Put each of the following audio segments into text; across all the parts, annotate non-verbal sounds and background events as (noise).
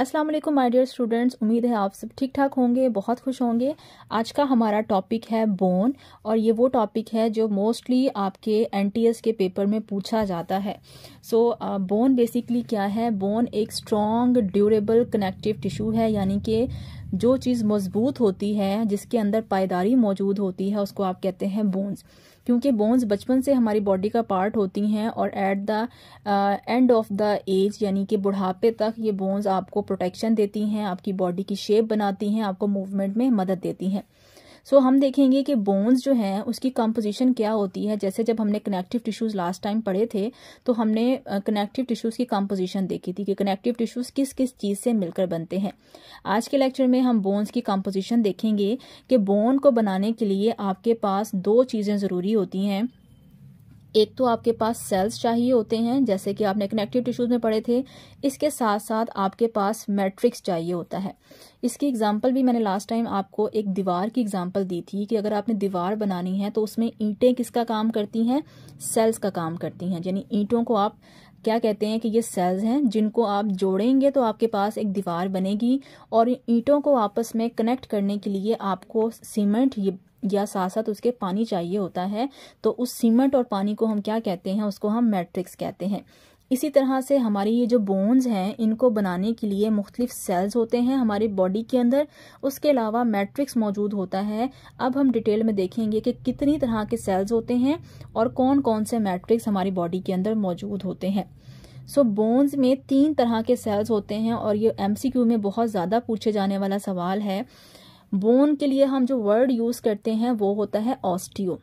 अस्सलाम वालेकुम my dear students उम्मीद है आप सब ठीक ठाक होंगे बहुत खुश होंगे आज का हमारा टॉपिक है बोन और ये वो टॉपिक है जो मोस्टली आपके एनटीएस के पेपर में पूछा जाता है सो बोन बेसिकली क्या है बोन एक स्ट्रॉन्ग ड्यूरेबल कनेक्टिव टिश्यू है यानी कि जो चीज़ मजबूत होती है जिसके अंदर पायदारी मौजूद होती है उसको आप कहते हैं बोन्स क्योंकि बोन्स बचपन से हमारी बॉडी का पार्ट होती हैं और at the end of the age यानी कि बुढ़ापे तक ये बोन्स आपको प्रोटेक्शन देती हैं आपकी बॉडी की शेप बनाती हैं आपको मूवमेंट में मदद देती हैं सो so, हम देखेंगे कि बोन्स जो हैं उसकी कंपोजिशन क्या होती है जैसे जब हमने कनेक्टिव टिश्यूज़ लास्ट टाइम पढ़े थे तो हमने कनेक्टिव टिश्यूज़ की कंपोजिशन देखी थी कि कनेक्टिव टिश्यूज़ किस किस चीज़ से मिलकर बनते हैं आज के लेक्चर में हम बोन्स की कंपोजिशन देखेंगे कि बोन को बनाने के लिए आपके पास दो चीज़ें ज़रूरी होती हैं एक तो आपके पास सेल्स चाहिए होते हैं जैसे कि आपने कनेक्टिव टिश्यूज में पढ़े थे इसके साथ साथ आपके पास मैट्रिक्स चाहिए होता है इसकी एग्जांपल भी मैंने लास्ट टाइम आपको एक दीवार की एग्जांपल दी थी कि अगर आपने दीवार बनानी है तो उसमें ईंटें किसका काम करती हैं सेल्स का काम करती हैं यानी ईंटों को आप क्या कहते हैं कि ये सेल्स हैं जिनको आप जोड़ेंगे तो आपके पास एक दीवार बनेगी और ईंटों को आपस में कनेक्ट करने के लिए आपको सीमेंट ये या साथ साथ उसके पानी चाहिए होता है तो उस सीमेंट और पानी को हम क्या कहते हैं उसको हम मैट्रिक्स कहते हैं इसी तरह से हमारी ये जो बोन्स हैं इनको बनाने के लिए मुख्तलिफ सेल्स होते हैं हमारे बॉडी के अंदर उसके अलावा मैट्रिक्स मौजूद होता है अब हम डिटेल में देखेंगे कि कितनी तरह के सेल्स होते हैं और कौन कौन से मैट्रिक्स हमारी बॉडी के अंदर मौजूद होते हैं सो so, बोन्स में तीन तरह के सेल्स होते हैं और ये क्यू में बहुत ज़्यादा पूछे जाने वाला सवाल है बोन के लिए हम जो वर्ड यूज़ करते हैं वो होता है ऑस्टियो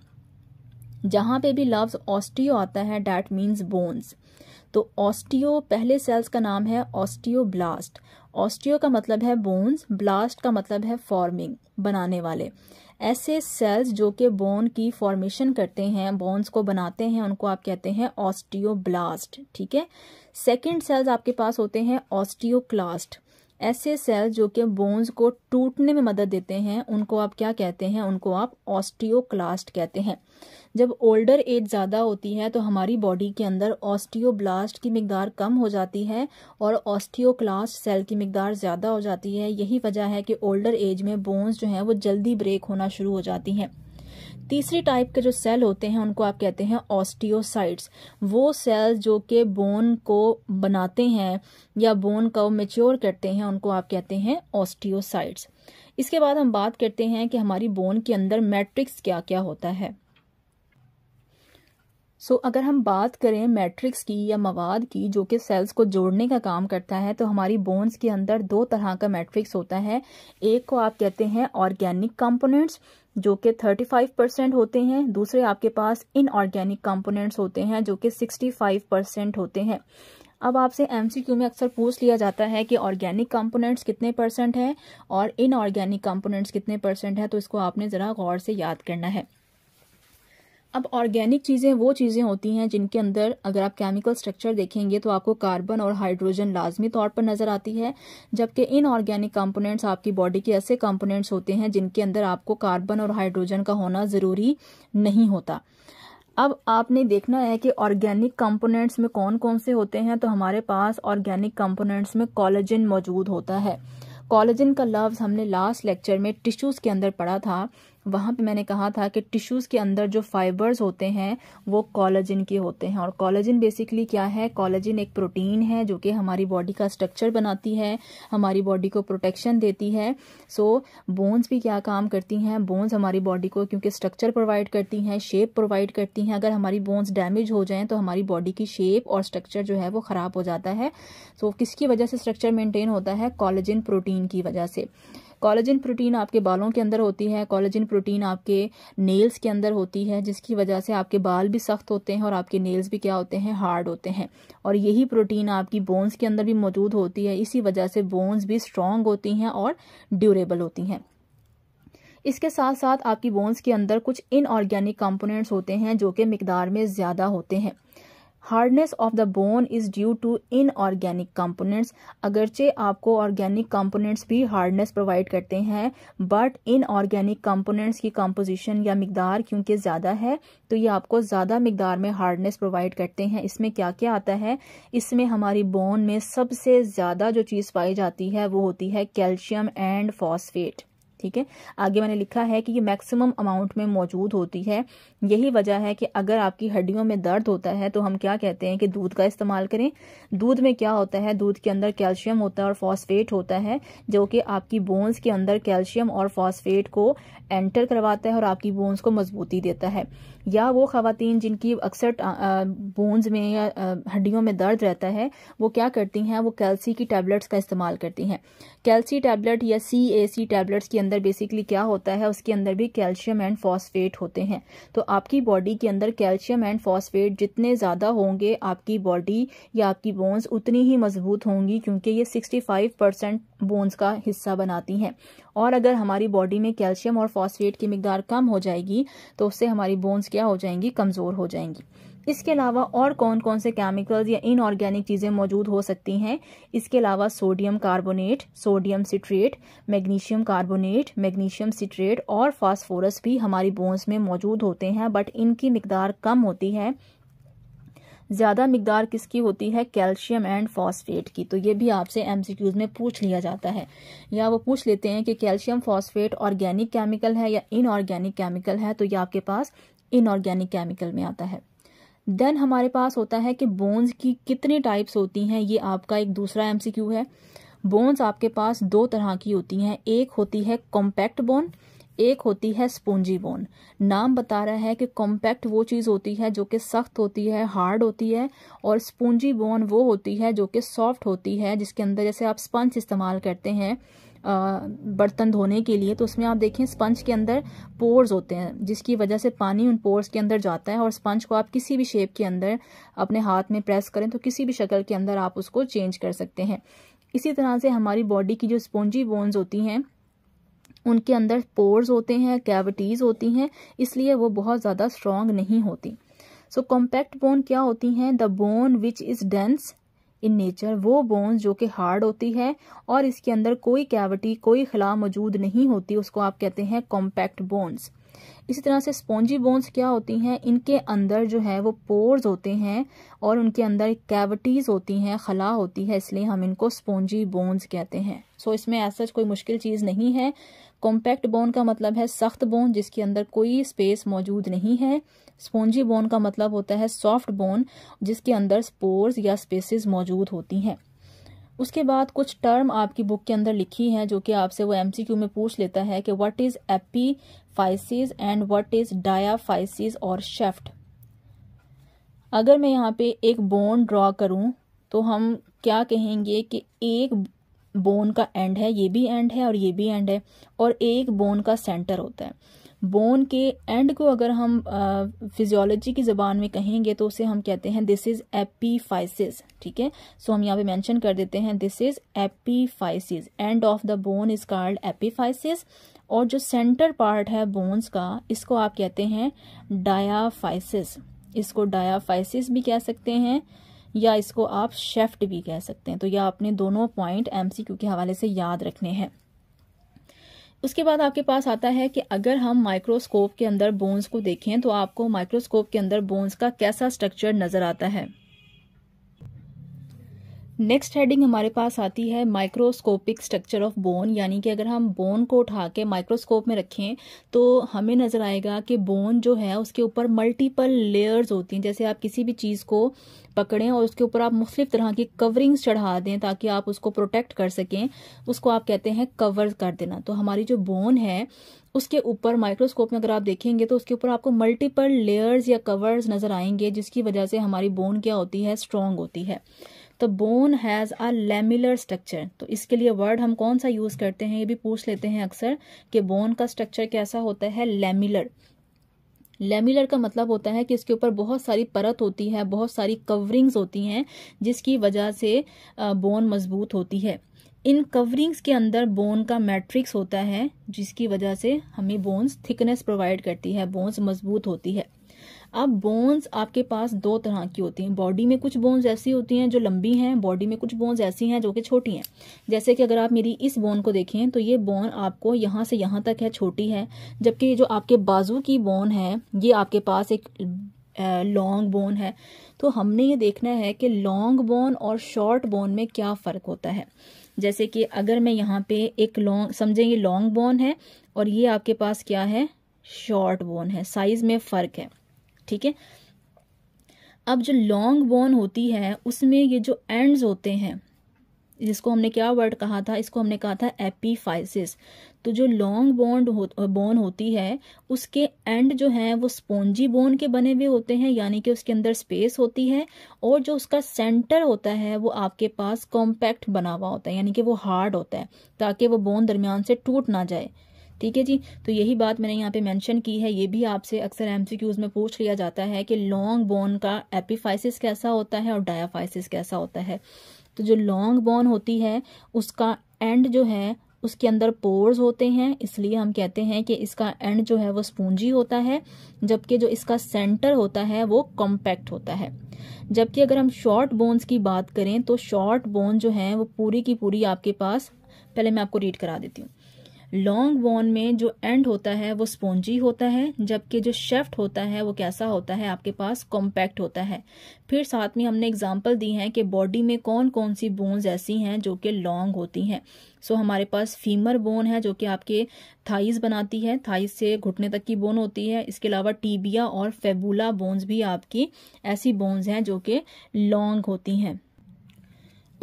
जहां पे भी लव्स ऑस्टियो आता है डैट मीन्स बोन्स तो ऑस्टियो पहले सेल्स का नाम है ऑस्टियो ब्लास्ट ऑस्टियो का मतलब है बोन्स ब्लास्ट का मतलब है फॉर्मिंग बनाने वाले ऐसे सेल्स जो कि बोन की फॉर्मेशन करते हैं बोन्स को बनाते हैं उनको आप कहते हैं ऑस्टियो ब्लास्ट ठीक है सेकेंड सेल्स आपके पास होते हैं ऑस्टियोक्लास्ट ऐसे सेल जो कि बोन्स को टूटने में मदद देते हैं उनको आप क्या कहते हैं उनको आप ऑस्टियोक्लास्ट कहते हैं जब ओल्डर एज ज़्यादा होती है तो हमारी बॉडी के अंदर ऑस्टियोब्लास्ट की मकदार कम हो जाती है और ऑस्टियोक्लास्ट सेल की मकदार ज़्यादा हो जाती है यही वजह है कि ओल्डर एज में बोन्स जो हैं वो जल्दी ब्रेक होना शुरू हो जाती हैं तीसरी टाइप के जो सेल होते हैं उनको आप कहते हैं ऑस्टियोसाइट्स वो सेल्स जो कि बोन को बनाते हैं या बोन को मेच्योर करते हैं उनको आप कहते हैं ऑस्टियोसाइट्स इसके बाद हम बात करते हैं कि हमारी बोन के अंदर मैट्रिक्स क्या क्या होता है सो so, अगर हम बात करें मैट्रिक्स की या मवाद की जो कि सेल्स को जोड़ने का काम करता है तो हमारी बोन्स के अंदर दो तरह का मैट्रिक्स होता है एक को आप कहते हैं ऑर्गेनिक कंपोनेंट्स जो कि 35 परसेंट होते हैं दूसरे आपके पास इनऑर्गेनिक कंपोनेंट्स होते हैं जो कि 65 परसेंट होते हैं अब आपसे एमसीक्यू में अक्सर पूछ लिया जाता है कि ऑर्गेनिक कंपोनेंट्स कितने परसेंट हैं और इनऑर्गेनिक कंपोनेंट्स कितने परसेंट हैं तो इसको आपने ज़रा गौर से याद करना है अब ऑर्गेनिक चीज़ें वो चीज़ें होती हैं जिनके अंदर अगर आप केमिकल स्ट्रक्चर देखेंगे तो आपको कार्बन और हाइड्रोजन लाजमी तौर पर नज़र आती है जबकि इन ऑर्गेनिक कंपोनेंट्स आपकी बॉडी के ऐसे कंपोनेंट्स होते हैं जिनके अंदर आपको कार्बन और हाइड्रोजन का होना ज़रूरी नहीं होता अब आपने देखना है कि ऑर्गेनिक कंपोनेंट्स में कौन कौन से होते हैं तो हमारे पास ऑर्गेनिक कंपोनेंट्स में कॉलेजन मौजूद होता है कॉलेजन का लफ्ज़ हमने लास्ट लेक्चर में टिश्यूज़ के अंदर पढ़ा था वहाँ पे मैंने कहा था कि टिश्यूज़ के अंदर जो फाइबर्स होते हैं वो कॉलेजिन के होते हैं और कॉलेजिन बेसिकली क्या है कॉलेजिन एक प्रोटीन है जो कि हमारी बॉडी का स्ट्रक्चर बनाती है हमारी बॉडी को प्रोटेक्शन देती है सो so, बोन्स भी क्या काम करती हैं बोन्स हमारी बॉडी को क्योंकि स्ट्रक्चर प्रोवाइड करती हैं शेप प्रोवाइड करती हैं अगर हमारी बोन्स डैमेज हो जाए तो हमारी बॉडी की शेप और स्ट्रक्चर जो है वो ख़राब हो जाता है सो so, किसकी वजह से स्ट्रक्चर मेंटेन होता है कॉलेजिन प्रोटीन की वजह से कॉलेजिन प्रोटीन आपके बालों के अंदर होती है कॉलेजिन प्रोटीन आपके नेल्स के अंदर होती है जिसकी वजह से आपके बाल भी सख्त होते हैं और आपके नेल्स भी क्या होते हैं हार्ड होते हैं और यही प्रोटीन आपकी बोन्स के अंदर भी मौजूद होती है इसी वजह से बोन्स भी स्ट्रांग होती हैं और ड्यूरेबल होती हैं इसके साथ साथ आपकी बोन्स के अंदर कुछ इनऑर्गेनिक कंपोनेंट्स होते हैं जो कि मकदार में ज़्यादा होते हैं hardness of the bone is due to inorganic components अगरचे आपको ऑर्गेनिक कंपोनेंट्स भी हार्डनेस प्रोवाइड करते हैं बट इनऑर्गेनिक कंपोनेंट्स की कंपोजिशन या मिकदार क्योंकि ज़्यादा है तो ये आपको ज़्यादा मिकदार में हार्डनेस प्रोवाइड करते हैं इसमें क्या क्या आता है इसमें हमारी बोन में सबसे ज़्यादा जो चीज़ पाई जाती है वो होती है कैल्शियम एंड फॉस्फेट ठीक है आगे मैंने लिखा है कि ये मैक्सिमम अमाउंट में मौजूद होती है यही वजह है कि अगर आपकी हड्डियों में दर्द होता है तो हम क्या कहते हैं कि दूध का इस्तेमाल करें दूध में क्या होता है दूध के अंदर कैल्शियम होता है और फॉस्फेट होता है जो कि आपकी बोन्स के अंदर कैल्शियम और फॉस्फेट को एंटर करवाता है और आपकी बोन्स को मजबूती देता है या वो खातन जिनकी अक्सर बोन्स में या हड्डियों में दर्द रहता है वो क्या करती हैं वो कैल्सी की टैबलेट्स का इस्तेमाल करती हैं कैल्सी टैबलेट या सी ए सी टैबलेट्स के अंदर बेसिकली क्या होता है उसके अंदर भी कैल्शियम एंड फॉस्फेट होते हैं तो आपकी बॉडी के अंदर कैल्शियम एंड फॉस्फेट जितने ज़्यादा होंगे आपकी बॉडी या आपकी बोन्स उतनी ही मजबूत होंगी क्योंकि ये सिक्सटी फाइव परसेंट बोन्स का हिस्सा बनाती हैं और अगर हमारी बॉडी में कैल्शियम और फॉस्फेट की मकदार कम हो जाएगी तो उससे हमारी बोन्स क्या हो जाएंगी कमज़ोर हो जाएंगी इसके अलावा और कौन कौन से केमिकल्स या इनऑर्गेनिक चीज़ें मौजूद हो सकती हैं इसके अलावा sodium carbonate sodium citrate magnesium carbonate magnesium citrate और फास्फोरस भी हमारी बोन्स में मौजूद होते हैं बट इनकी मकदार कम होती है ज़्यादा मिकदार किसकी होती है कैल्शियम एंड फॉस्फेट की तो ये भी आपसे एम में पूछ लिया जाता है या वो पूछ लेते हैं कि कैल्शियम फॉस्फेट ऑर्गेनिक केमिकल है या इनऑर्गेनिक केमिकल है तो ये आपके पास इनऑर्गेनिक केमिकल में आता है देन हमारे पास होता है कि बोन्स की कितनी टाइप्स होती हैं ये आपका एक दूसरा एमसीक्यू है बोन्स आपके पास दो तरह की होती हैं एक होती है कॉम्पैक्ट बोन एक होती है स्पोंजी बोन नाम बता रहा है कि कॉम्पैक्ट वो चीज़ होती है जो कि सख्त होती है हार्ड होती है और स्पोंजी बोन वो होती है जो कि सॉफ्ट होती है जिसके अंदर जैसे आप स्पंज इस्तेमाल करते हैं बर्तन धोने के लिए तो उसमें आप देखें स्पंज के अंदर पोर्स होते हैं जिसकी वजह से पानी उन पोर्स के अंदर जाता है और स्पंज को आप किसी भी शेप के अंदर अपने हाथ में प्रेस करें तो किसी भी शक्ल के अंदर आप उसको चेंज कर सकते हैं इसी तरह से हमारी बॉडी की जो स्पोंजी बोन्स होती हैं उनके अंदर पोर्स होते हैं कैविटीज़ होती हैं इसलिए वो बहुत ज़्यादा स्ट्रॉन्ग नहीं होती सो कॉम्पैक्ट बोन क्या होती हैं the bone which is dense in nature वो बोन्स जो कि हार्ड होती है और इसके अंदर कोई कैविटी कोई खला मौजूद नहीं होती उसको आप कहते हैं कॉम्पैक्ट बोन्स इसी तरह से स्पॉन्जी बोन्स क्या होती हैं इनके अंदर जो है वो पोर्स होते हैं और उनके अंदर कैविटीज़ होती हैं खला होती है इसलिए हम इनको स्पॉन्जी बोन्स कहते हैं सो so, इसमें ऐसा कोई मुश्किल चीज़ नहीं है कॉम्पैक्ट बोन का मतलब है सख्त बोन जिसके अंदर कोई स्पेस मौजूद नहीं है स्पोंजी बोन का मतलब होता है सॉफ्ट बोन जिसके अंदर स्पोर्स या स्पेसिस मौजूद होती हैं उसके बाद कुछ टर्म आपकी बुक के अंदर लिखी हैं जो कि आपसे वो एमसीक्यू में पूछ लेता है कि what is epi and what is diaphysis और शेफ्ट अगर मैं यहाँ पे एक बोन ड्रॉ करूँ तो हम क्या कहेंगे कि एक बोन का एंड है ये भी एंड है और ये भी एंड है और एक बोन का सेंटर होता है बोन के एंड को अगर हम फिजियोलॉजी की ज़बान में कहेंगे तो उसे हम कहते हैं दिस इज़ एपीफाइसिस ठीक है सो हम यहाँ पे मेंशन कर देते हैं this is epiphysis end of the bone is called epiphysis और जो सेंटर पार्ट है बोन्स का इसको आप कहते हैं डायाफाइसिस इसको डायाफाइसिस भी कह सकते हैं या इसको आप शेफ्ट भी कह सकते हैं तो यह आपने दोनों पॉइंट एमसीक्यू के हवाले से याद रखने हैं उसके बाद आपके पास आता है कि अगर हम माइक्रोस्कोप के अंदर बोन्स को देखें तो आपको माइक्रोस्कोप के अंदर बोन्स का कैसा स्ट्रक्चर नज़र आता है नेक्स्ट हेडिंग हमारे पास आती है माइक्रोस्कोपिक स्ट्रक्चर ऑफ बोन यानी कि अगर हम बोन को उठा के माइक्रोस्कोप में रखें तो हमें नज़र आएगा कि बोन जो है उसके ऊपर मल्टीपल लेयर्स होती हैं जैसे आप किसी भी चीज़ को पकड़ें और उसके ऊपर आप मुख्तलिफ तरह की कवरिंग्स चढ़ा दें ताकि आप उसको प्रोटेक्ट कर सकें उसको आप कहते हैं कवर कर देना तो हमारी जो बोन है उसके ऊपर माइक्रोस्कोप में अगर आप देखेंगे तो उसके ऊपर आपको मल्टीपल लेयर्स या कवर्स नज़र आएंगे जिसकी वजह से हमारी बोन क्या होती है स्ट्रांग होती है तो bone has a lamellar structure तो इसके लिए वर्ड हम कौन सा यूज़ करते हैं ये भी पूछ लेते हैं अक्सर कि बोन का स्ट्रक्चर कैसा होता है लेमिलर लेमिलर का मतलब होता है कि इसके ऊपर बहुत सारी परत होती है बहुत सारी कवरिंग्स होती हैं जिसकी वजह से बोन मजबूत होती है इन कवरिंग्स के अंदर बोन का मैट्रिक्स होता है जिसकी वजह से हमें बोन्स थिकनेस प्रोवाइड करती है बोन्स मजबूत होती है अब बोन्स आपके पास दो तरह की होती हैं बॉडी में कुछ बोन्स ऐसी होती हैं जो लंबी हैं बॉडी में कुछ बोन्स ऐसी हैं जो कि छोटी हैं जैसे कि अगर आप मेरी इस बोन को देखें तो ये बोन आपको यहाँ से यहाँ तक है छोटी है जबकि जो आपके बाजू की बोन है ये आपके पास एक लॉन्ग बोन है तो हमने ये देखना है कि लॉन्ग बोन और शॉर्ट बोन में क्या फ़र्क होता है जैसे कि अगर मैं यहाँ पे एक लॉन्ग समझें ये लॉन्ग बोन है और ये आपके पास क्या है शॉर्ट बोन है साइज में फ़र्क है ठीक है अब जो लॉन्ग बोन होती है उसमें ये जो एंड्स होते हैं जिसको हमने क्या वर्ड कहा था इसको हमने कहा था एपीफाइसिस तो जो लॉन्ग बॉन्ड बोन होती है उसके एंड जो है वो स्पोंजी बोन के बने हुए होते हैं यानी कि उसके अंदर स्पेस होती है और जो उसका सेंटर होता है वो आपके पास कॉम्पैक्ट बना हुआ होता है यानी कि वो हार्ड होता है ताकि वो बोन दरमियान से टूट ना जाए ठीक है जी तो यही बात मैंने यहाँ पे मेंशन की है ये भी आपसे अक्सर एमसीक्यूज में पूछ लिया जाता है कि लॉन्ग बोन का एपिफाइसिस कैसा होता है और डायाफाइसिस कैसा होता है तो जो लॉन्ग बोन होती है उसका एंड जो है उसके अंदर पोर्स होते हैं इसलिए हम कहते हैं कि इसका एंड जो है वो स्पूंजी होता है जबकि जो इसका सेंटर होता है वो कॉम्पैक्ट होता है जबकि अगर हम शॉर्ट बोन्स की बात करें तो शॉर्ट बोन जो है वो पूरी की पूरी आपके पास पहले मैं आपको रीड करा देती हूँ लॉन्ग बोन में जो एंड होता है वो स्पोंजी होता है जबकि जो शेफ्ट होता है वो कैसा होता है आपके पास कॉम्पैक्ट होता है फिर साथ में हमने एग्जाम्पल दी हैं कि बॉडी में कौन कौन सी बोन्स ऐसी हैं जो कि लॉन्ग होती हैं सो so, हमारे पास फीमर बोन है जो कि आपके थाइस बनाती है थाइस से घुटने तक की बोन होती है इसके अलावा टीबिया और फेबूला बोन्स भी आपकी ऐसी बोन्स हैं जो कि लॉन्ग होती हैं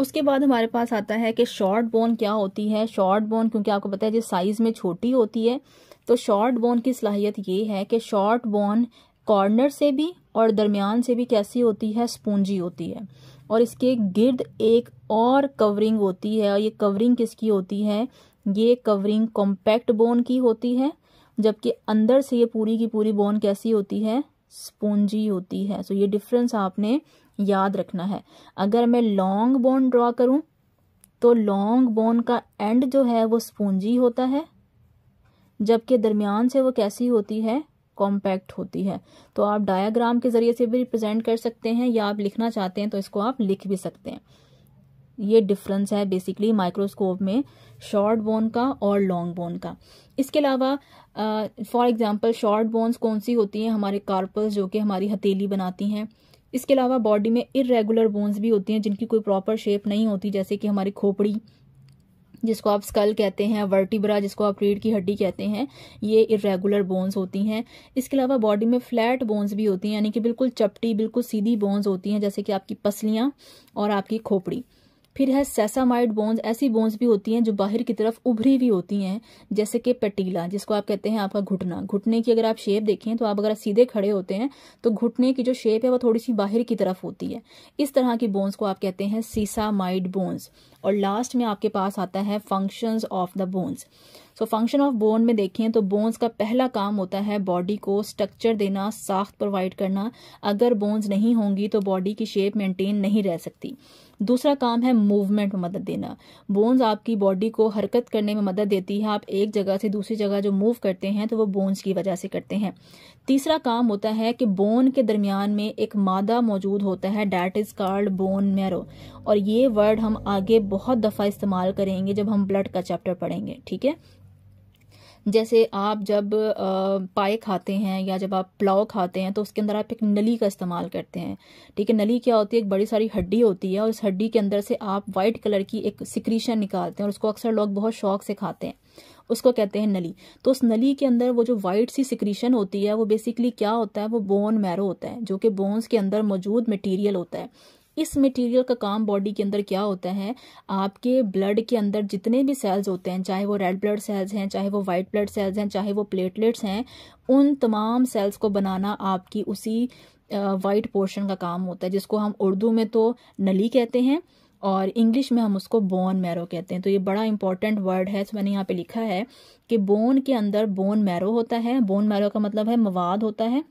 उसके बाद हमारे पास आता है कि शॉर्ट बोन क्या होती है शॉर्ट बोन क्योंकि आपको पता है जिस साइज़ में छोटी होती है तो शॉर्ट बोन की सलाहियत ये है कि शॉर्ट बोन कॉर्नर से भी और दरमियान से भी कैसी होती है स्पूंजी होती है और इसके गिर्द एक और कवरिंग होती है और ये कवरिंग किसकी होती है ये कवरिंग कॉम्पैक्ट बोन की होती है जबकि अंदर से ये पूरी की पूरी बोन कैसी होती है स्पूंजी होती है सो so, ये डिफरेंस आपने याद रखना है अगर मैं लॉन्ग बोन ड्रॉ करूं तो लॉन्ग बोन का एंड जो है वो स्पूंजी होता है जबकि दरमियान से वो कैसी होती है कॉम्पैक्ट होती है तो आप डायाग्राम के ज़रिए से भी रिप्रेजेंट कर सकते हैं या आप लिखना चाहते हैं तो इसको आप लिख भी सकते हैं ये डिफरेंस है बेसिकली माइक्रोस्कोप में शॉर्ट बोन का और लॉन्ग बोन का इसके अलावा फॉर एग्जांपल शॉर्ट बोन्स कौन सी होती हैं हमारे कार्पल्स जो कि हमारी हथेली बनाती हैं इसके अलावा बॉडी में इरेगुलर बोन्स भी होती हैं जिनकी कोई प्रॉपर शेप नहीं होती जैसे कि हमारी खोपड़ी जिसको आप स्कल कहते हैं वर्टिब्रा जिसको आप रीढ़ की हड्डी कहते हैं ये इरेगुलर बोन्स होती हैं इसके अलावा बॉडी में फ्लैट बोन्स भी होती हैं यानी कि बिल्कुल चपटी बिल्कुल सीधी बोन्स होती हैं जैसे कि आपकी पसलियाँ और आपकी खोपड़ी फिर है सेसामाइड बोन्स ऐसी बोन्स भी होती हैं जो बाहर की तरफ उभरी हुई होती हैं जैसे कि पटीला जिसको आप कहते हैं आपका घुटना घुटने की अगर आप शेप देखें तो आप अगर सीधे खड़े होते हैं तो घुटने की जो शेप है वो थोड़ी सी बाहर की तरफ होती है इस तरह की बोन्स को आप कहते हैं सीसामाइड बोन्स और लास्ट में आपके पास आता है functions of the bones so function of bone में देखें तो बोन्स का पहला काम होता है बॉडी को स्ट्रक्चर देना साख्त प्रोवाइड करना अगर बोन्स नहीं होंगी तो बॉडी की शेप मेंटेन नहीं रह सकती दूसरा काम है मूवमेंट में मदद देना बोन्स आपकी बॉडी को हरकत करने में मदद देती है आप एक जगह से दूसरी जगह जो मूव करते हैं तो वो बोन्स की वजह से करते हैं तीसरा काम होता है कि बोन के दरमियान में एक मादा मौजूद होता है that is called bone marrow और ये वर्ड हम आगे बहुत दफ़ा इस्तेमाल करेंगे जब हम ब्लड का चैप्टर पढ़ेंगे ठीक है जैसे आप जब पाए खाते हैं या जब आप पुलाव खाते हैं तो उसके अंदर आप एक नली का इस्तेमाल करते हैं ठीक है नली क्या होती है एक बड़ी सारी हड्डी होती है और इस हड्डी के अंदर से आप वाइट कलर की एक सिक्रीशन निकालते हैं और उसको अक्सर लोग बहुत शौक से खाते हैं उसको कहते हैं नली तो उस नली के अंदर वो जो वाइट सी सिक्रीशन होती है वो बेसिकली क्या होता है वो बोन मैरो होता है जो कि बोन्स के अंदर मौजूद मटेरियल होता है इस मटेरियल का काम बॉडी के अंदर क्या होता है आपके ब्लड के अंदर जितने भी सेल्स होते हैं चाहे वो रेड ब्लड सेल्स हैं चाहे वो वाइट ब्लड सेल्स हैं चाहे वो प्लेटलेट्स हैं उन तमाम सेल्स को बनाना आपकी उसी वाइट पोर्शन का काम होता है जिसको हम उर्दू में तो नली कहते हैं और इंग्लिश में हम उसको बोन मैरो कहते हैं तो ये बड़ा इंपॉर्टेंट वर्ड है तो मैंने यहाँ पे लिखा है कि बोन के अंदर बोन मैरो होता है बोन मैरो का मतलब है मवाद होता है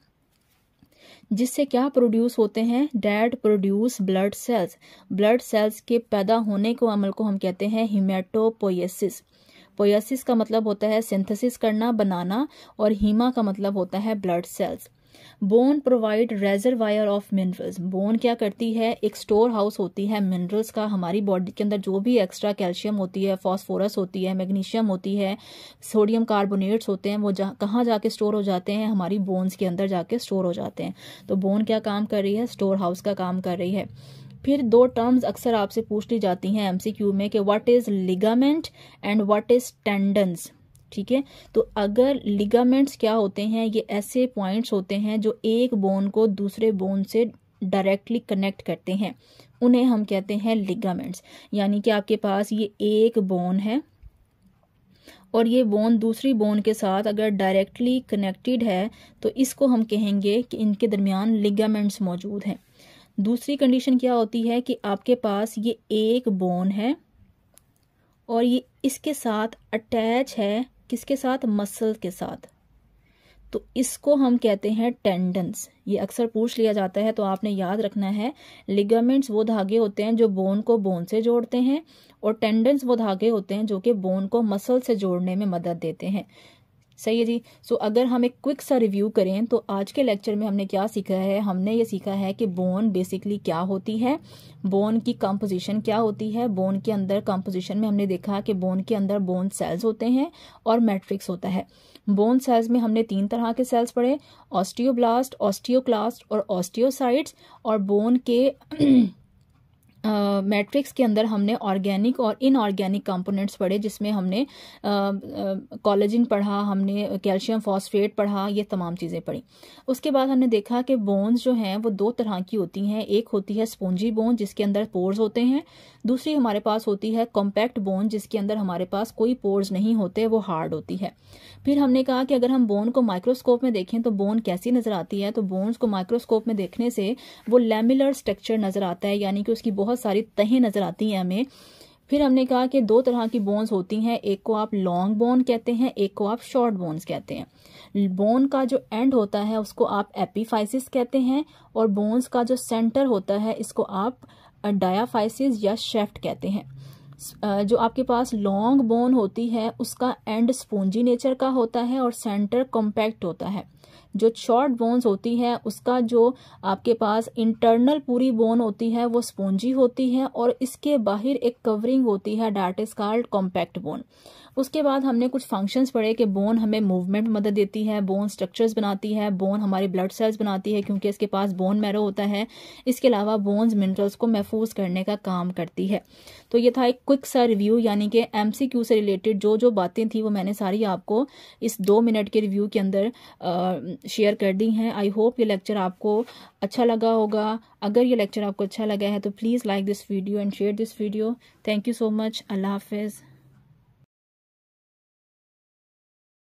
जिससे क्या प्रोड्यूस होते हैं they produce blood cells blood cells के पैदा होने को अमल को हम कहते हैं हिमेटोपोयसिस पोयसिस का मतलब होता है सिंथेसिस करना बनाना और हीमा का मतलब होता है blood cells bone provide reservoir of minerals bone क्या करती है एक स्टोर हाउस होती है मिनरल्स का हमारी बॉडी के अंदर जो भी एक्स्ट्रा कैल्शियम होती है फॉस्फोरस होती है मैग्नीशियम होती है सोडियम कार्बोनेट्स होते हैं वो जा, कहाँ जाके स्टोर हो जाते हैं हमारी बोन्स के अंदर जाके स्टोर हो जाते हैं तो बोन क्या काम कर रही है स्टोर हाउस का काम कर रही है फिर दो टर्म्स अक्सर आपसे पूछ ली जाती हैं एमसीक्यू में कि what is ligament and what is tendons ठीक है तो अगर लिगामेंट्स क्या होते हैं ये ऐसे पॉइंट्स होते हैं जो एक बोन को दूसरे बोन से डायरेक्टली कनेक्ट करते हैं उन्हें हम कहते हैं लिगामेंट्स यानी कि आपके पास ये एक बोन है और ये बोन दूसरी बोन के साथ अगर डायरेक्टली कनेक्टेड है तो इसको हम कहेंगे कि इनके दरमियान लिगामेंट्स मौजूद हैं दूसरी कंडीशन क्या होती है कि आपके पास ये एक बोन है और ये इसके साथ अटैच है किसके साथ मसल के साथ तो इसको हम कहते हैं टेंडन्स ये अक्सर पूछ लिया जाता है तो आपने याद रखना है लिगामेंट्स वो धागे होते हैं जो बोन को बोन से जोड़ते हैं और टेंडन्स वो धागे होते हैं जो कि बोन को मसल से जोड़ने में मदद देते हैं सही है जी सो अगर हम एक क्विक सा रिव्यू करें तो आज के लेक्चर में हमने क्या सीखा है हमने ये सीखा है कि बोन बेसिकली क्या होती है बोन की कंपोजिशन क्या होती है बोन के अंदर कंपोजिशन में हमने देखा कि बोन के अंदर बोन सेल्स होते हैं और मैट्रिक्स होता है बोन सेल्स में हमने तीन तरह के सेल्स पढ़े ऑस्टियोब्लास्ट ऑस्टियोक्लास्ट और ऑस्टियोसाइट्स और बोन के (clears throat) मैट्रिक्स के अंदर हमने ऑर्गेनिक और इनऑर्गेनिक कंपोनेंट्स पढ़े जिसमें हमने कॉलेजिन पढ़ा हमने कैल्शियम फॉस्फेट पढ़ा ये तमाम चीज़ें पढ़ी उसके बाद हमने देखा कि बोन्स जो हैं वो दो तरह की होती हैं एक होती है स्पोंजी बोन जिसके अंदर पोर्स होते हैं दूसरी हमारे पास होती है कॉम्पैक्ट बोन जिसके अंदर हमारे पास कोई पोर्स नहीं होते वो हार्ड होती है फिर हमने कहा कि अगर हम बोन को माइक्रोस्कोप में देखें तो बोन कैसी नजर आती है तो बोन्स को माइक्रोस्कोप में देखने से वो लेमिलर स्ट्रक्चर नजर आता है यानी कि उसकी बहुत सारी तहें नजर आती हैं हमें फिर हमने कहा कि दो तरह की बोन्स होती हैं एक को आप लॉन्ग बोन कहते हैं एक को आप शॉर्ट बोन्स कहते हैं बोन का जो एंड होता है उसको आप एपीफाइसिस कहते हैं और बोन्स का जो सेंटर होता है इसको आप डायाफाइसिस या शेफ्ट कहते हैं जो आपके पास लॉन्ग बोन होती है उसका एंड स्पोंजी नेचर का होता है और सेंटर कॉम्पैक्ट होता है जो शॉर्ट बोन्स होती हैं उसका जो आपके पास इंटरनल पूरी बोन होती है वो स्पोंजी होती है और इसके बाहर एक कवरिंग होती है that is called compact bone उसके बाद हमने कुछ फंक्शंस पढ़े कि बोन हमें मूवमेंट मदद देती है बोन स्ट्रक्चर्स बनाती है बोन हमारी ब्लड सेल्स बनाती है क्योंकि इसके पास बोन मैरो होता है इसके अलावा बोन्स मिनरल्स को महफूज करने का काम करती है तो ये था एक क्विक सा रिव्यू यानी कि एम से रिलेटेड जो जो बातें थी वो मैंने सारी आपको इस दो मिनट के रिव्यू के अंदर शेयर कर दी हैं आई होप ये लेक्चर आपको अच्छा लगा होगा अगर ये लेक्चर आपको अच्छा लगा है तो please like this video and share this video thank you so much अल्लाह हाफिज़